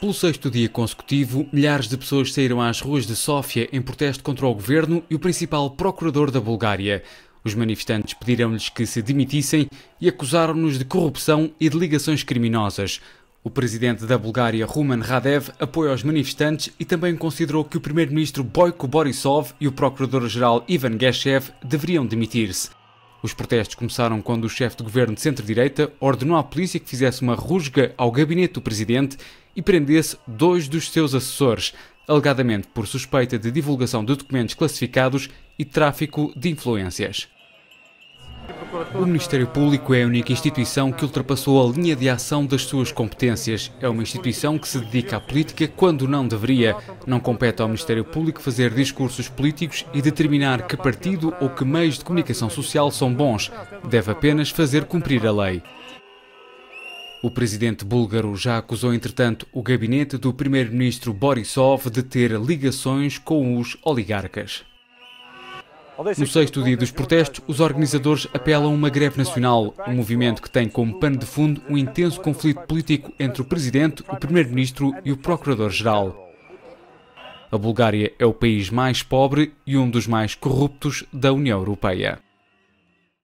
Pelo sexto dia consecutivo, milhares de pessoas saíram às ruas de Sófia em protesto contra o governo e o principal procurador da Bulgária. Os manifestantes pediram-lhes que se demitissem e acusaram-nos de corrupção e de ligações criminosas. O presidente da Bulgária, Ruman Radev, apoia os manifestantes e também considerou que o primeiro-ministro Boyko Borisov e o procurador-geral Ivan Geshev deveriam demitir-se. Os protestos começaram quando o chefe de governo de centro-direita ordenou à polícia que fizesse uma rusga ao gabinete do presidente e prendesse dois dos seus assessores, alegadamente por suspeita de divulgação de documentos classificados e tráfico de influências. O Ministério Público é a única instituição que ultrapassou a linha de ação das suas competências. É uma instituição que se dedica à política quando não deveria. Não compete ao Ministério Público fazer discursos políticos e determinar que partido ou que meios de comunicação social são bons. Deve apenas fazer cumprir a lei. O presidente búlgaro já acusou, entretanto, o gabinete do primeiro-ministro Borisov de ter ligações com os oligarcas. No sexto dia dos protestos, os organizadores apelam a uma greve nacional, um movimento que tem como pano de fundo um intenso conflito político entre o presidente, o primeiro-ministro e o procurador-geral. A Bulgária é o país mais pobre e um dos mais corruptos da União Europeia.